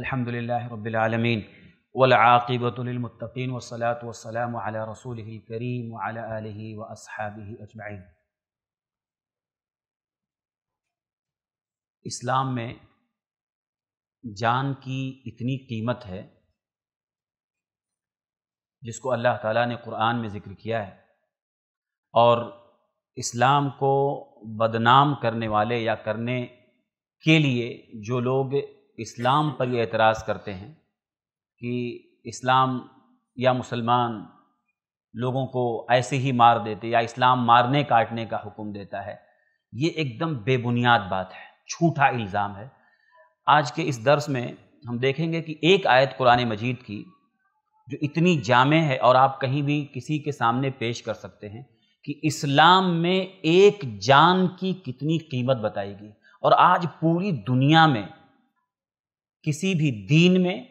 अलहमदिल्ला रबालमीन वलाक़िबतमतिन वसलात वसलाम रसूल करीम व असहाब अजमाइन इस्लाम में जान की इतनी कीमत है जिसको अल्लाह ताला ने कुरान में ज़िक्र किया है और इस्लाम को बदनाम करने वाले या करने के लिए जो लोग इस्लाम पर ये एतराज़ करते हैं कि इस्लाम या मुसलमान लोगों को ऐसे ही मार देते या इस्लाम मारने काटने का हुक्म देता है ये एकदम बेबुनियाद बात है छूटा इल्ज़ाम है आज के इस दर्स में हम देखेंगे कि एक आयत कुरान मजीद की जो इतनी जामे है और आप कहीं भी किसी के सामने पेश कर सकते हैं कि इस्लाम में एक जान की कितनी कीमत बताएगी और आज पूरी दुनिया में किसी भी दीन में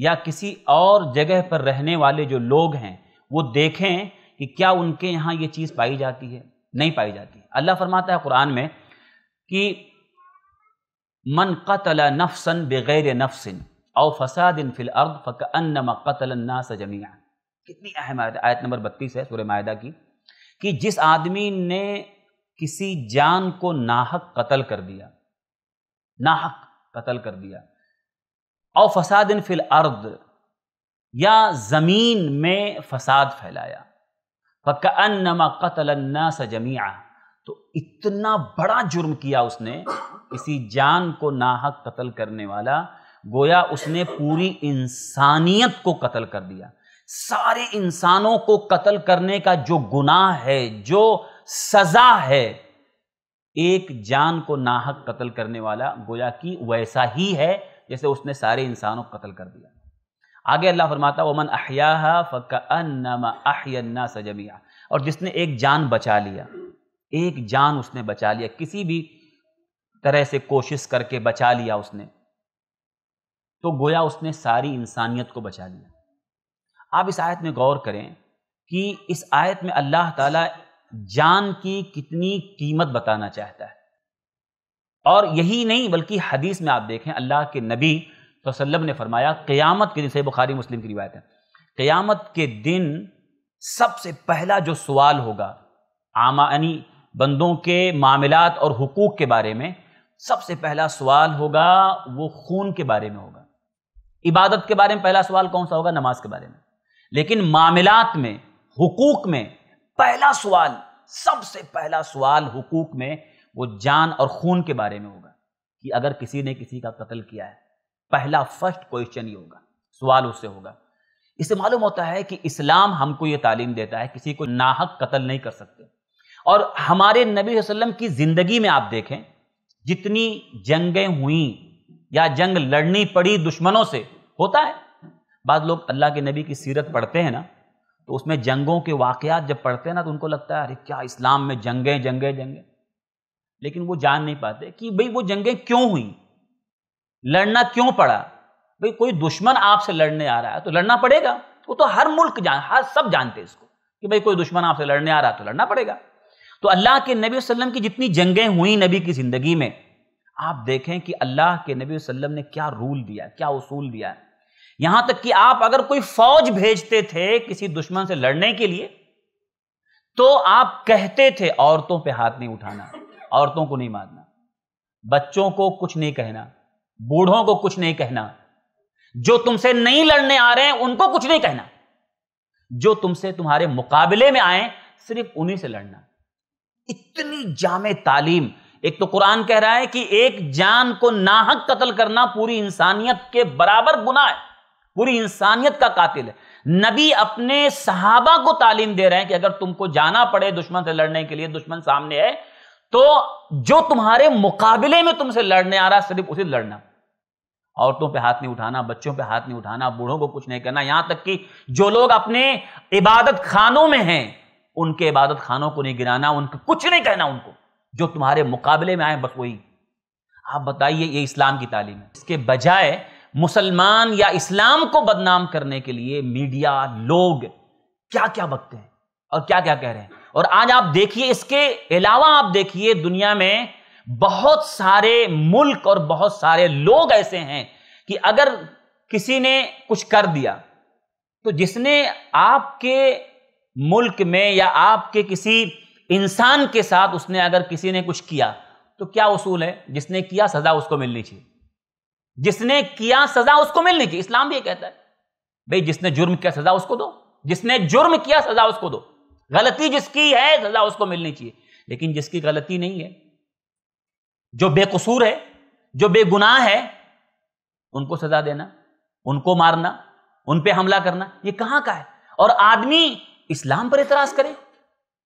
या किसी और जगह पर रहने वाले जो लोग हैं वो देखें कि क्या उनके यहाँ ये चीज़ पाई जाती है नहीं पाई जाती अल्लाह फरमाता है कुरान में कि मन कतल नफसन बग़ैर नफसन और फसाद इन फिल अर्द कतल कतलन्ना सजमिया कितनी अहम आयत आयत नंबर बत्तीस है सूर्य माहा की कि जिस आदमी ने किसी जान को नाहक कत्ल कर दिया नाहक कतल कर दिया और फसाद फिल अर्द या ज़मीन में फसाद फैलाया फ़कान नमा कतल स जमिया तो इतना बड़ा जुर्म किया उसने किसी जान को नाहक कतल करने वाला गोया उसने पूरी इंसानियत को कतल कर दिया सारे इंसानों को कतल करने का जो गुनाह है जो सज़ा है एक जान को नाहक कत्ल करने वाला गोया कि वैसा ही है जैसे उसने सारे इंसानों को कत्ल कर दिया आगे अल्लाह फरमाता ओमन अहिया फ़कअनमा सजमिया और जिसने एक जान बचा लिया एक जान उसने बचा लिया किसी भी तरह से कोशिश करके बचा लिया उसने तो गोया उसने सारी इंसानियत को बचा लिया आप इस आयत में गौर करें कि इस आयत में अल्लाह ताला जान की कितनी कीमत बताना चाहता है और यही नहीं बल्कि हदीस में आप देखें अल्लाह के नबी तो सल्लम ने फरमाया क़यामत के दिन से बुखारी मुस्लिम की रिवायत है क़यामत के दिन सबसे पहला जो सवाल होगा आमा यानी बंदों के मामलात और हकूक़ के बारे में सबसे पहला सवाल होगा वो खून के बारे में होगा इबादत के बारे में पहला सवाल कौन सा होगा नमाज के बारे में लेकिन मामलात में हकूक़ में पहला सवाल सबसे पहला सवाल हुकूक में वो जान और खून के बारे में होगा कि अगर किसी ने किसी का कत्ल किया है पहला फर्स्ट क्वेश्चन ही होगा सवाल उससे होगा इससे मालूम होता है कि इस्लाम हमको ये तालीम देता है किसी को नाहक कत्ल नहीं कर सकते और हमारे नबी वसल्लम की ज़िंदगी में आप देखें जितनी जंगें हुई या जंग लड़नी पड़ी दुश्मनों से होता है बाद लोग अल्लाह के नबी की सीरत पढ़ते हैं ना तो उसमें जंगों के वाक़ जब पढ़ते हैं ना तो उनको लगता है अरे क्या इस्लाम में जंगें जंगें जंगें लेकिन वो जान नहीं पाते कि भाई वो जंगें क्यों हुई लड़ना क्यों पड़ा भाई कोई दुश्मन आपसे लड़ने आ रहा है तो लड़ना पड़ेगा वो तो हर मुल्क जान हर सब जानते इसको कि भाई कोई दुश्मन आपसे लड़ने आ रहा है तो लड़ना पड़ेगा तो अल्लाह के नबी वसल्लम की जितनी जंगें हुई नबी की ज़िंदगी में आप देखें कि अल्लाह के नबी वसल्लम ने क्या रूल दिया क्या उसूल दिया है यहां तक कि आप अगर कोई फौज भेजते थे किसी दुश्मन से लड़ने के लिए तो आप कहते थे औरतों पे हाथ नहीं उठाना औरतों को नहीं मारना बच्चों को कुछ नहीं कहना बूढ़ों को कुछ नहीं कहना जो तुमसे नहीं लड़ने आ रहे हैं उनको कुछ नहीं कहना जो तुमसे तुम्हारे मुकाबले में आए सिर्फ उन्हीं से लड़ना इतनी जाम तालीम एक तो कुरान कह रहा है कि एक जान को नाहक कत्ल करना पूरी इंसानियत के बराबर गुना है पूरी इंसानियत का कातिल है नबी अपने सहाबा को तालीम दे रहे हैं कि अगर तुमको जाना पड़े दुश्मन से लड़ने के लिए दुश्मन सामने है तो जो तुम्हारे मुकाबले में तुमसे लड़ने आ रहा सिर्फ उसे लड़ना औरतों पे हाथ नहीं उठाना बच्चों पे हाथ नहीं उठाना बूढ़ों को कुछ नहीं करना यहां तक कि जो लोग अपने इबादत खानों में हैं उनके इबादत खानों को नहीं गिराना उनका कुछ नहीं कहना उनको जो तुम्हारे मुकाबले में आए बस वही आप बताइए ये इस्लाम की तालीम है इसके बजाय मुसलमान या इस्लाम को बदनाम करने के लिए मीडिया लोग क्या क्या बकते हैं और क्या क्या कह रहे हैं और आज आप देखिए इसके अलावा आप देखिए दुनिया में बहुत सारे मुल्क और बहुत सारे लोग ऐसे हैं कि अगर किसी ने कुछ कर दिया तो जिसने आपके मुल्क में या आपके किसी इंसान के साथ उसने अगर किसी ने कुछ किया तो क्या उसूल है जिसने किया सजा उसको मिलनी चाहिए जिसने किया सजा उसको मिलने की इस्लाम भी ये कहता है भाई जिसने जुर्म किया सजा उसको दो जिसने जुर्म किया सजा उसको दो गलती जिसकी है सजा उसको मिलनी चाहिए लेकिन जिसकी गलती नहीं है जो बेकसूर है जो बेगुनाह है उनको सजा देना उनको मारना उन पर हमला करना ये कहां का है और आदमी इस्लाम पर एतराज करे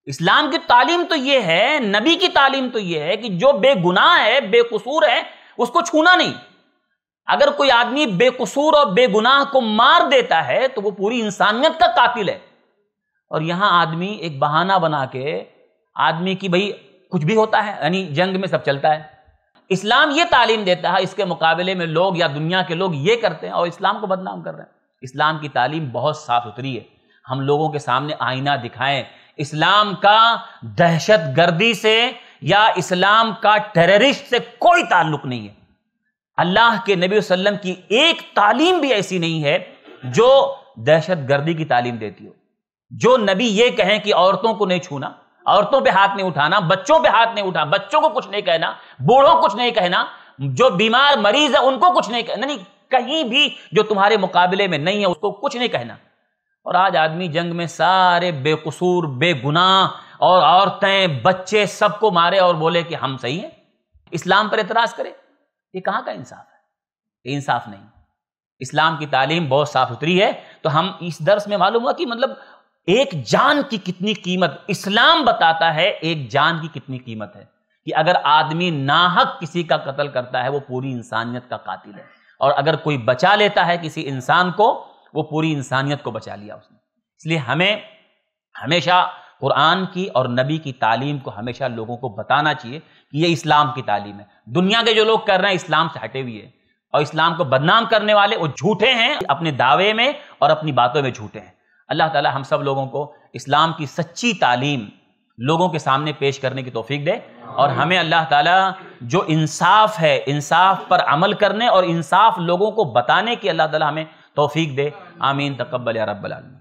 इस्लाम की तालीम तो ये है नबी की तालीम तो ये है कि जो बेगुनाह है बेकसूर है उसको छूना नहीं अगर कोई आदमी बेकसूर और बेगुनाह को मार देता है तो वो पूरी इंसानियत का कातिल है और यहां आदमी एक बहाना बना के आदमी की भाई कुछ भी होता है यानी जंग में सब चलता है इस्लाम ये तालीम देता है इसके मुकाबले में लोग या दुनिया के लोग ये करते हैं और इस्लाम को बदनाम कर रहे हैं इस्लाम की तालीम बहुत साफ सुथरी है हम लोगों के सामने आईना दिखाएं इस्लाम का दहशत गर्दी से या इस्लाम का टेररिस्ट से कोई ताल्लुक नहीं है अल्लाह के नबी वसल्लम की एक तालीम भी ऐसी नहीं है जो दहशत गर्दी की तालीम देती हो जो नबी ये कहें कि औरतों को नहीं छूना औरतों पे हाथ नहीं उठाना बच्चों पे हाथ नहीं उठाना बच्चों को कुछ नहीं कहना बूढ़ों कुछ नहीं कहना जो बीमार मरीज है उनको कुछ नहीं कहना नहीं कहीं भी जो तुम्हारे मुकाबले में नहीं है उसको कुछ नहीं कहना और आज आदमी जंग में सारे बेकसूर बेगुनाह और औरतें बच्चे सबको मारे और बोले कि हम सही हैं इस्लाम पर एतराज करें ये कहाँ का इंसाफ है ये इंसाफ नहीं इस्लाम की तालीम बहुत साफ सुथरी है तो हम इस दर्स में मालूम हुआ कि मतलब एक जान की कितनी कीमत इस्लाम बताता है एक जान की कितनी कीमत है कि अगर आदमी नाहक किसी का कत्ल करता है वो पूरी इंसानियत का कातिल है और अगर कोई बचा लेता है किसी इंसान को वो पूरी इंसानियत को बचा लिया उसने इसलिए हमें हमेशा कुरान की और नबी की तालीम को हमेशा लोगों को बताना चाहिए कि ये इस्लाम की तालीम है दुनिया के जो लोग कर रहे हैं इस्लाम से हटे हुए हैं और इस्लाम को बदनाम करने वाले वो झूठे हैं अपने दावे में और अपनी बातों में झूठे हैं अल्लाह ताला हम सब लोगों को इस्लाम की सच्ची तालीम लोगों के सामने पेश करने की तोफीक दे और हमें अल्लाह ताला जो इंसाफ है इंसाफ पर अमल करने और इंसाफ लोगों को बताने की अल्लाह ताला हमें तोफीक दे आमीन तकबल या रब्बल आलमीन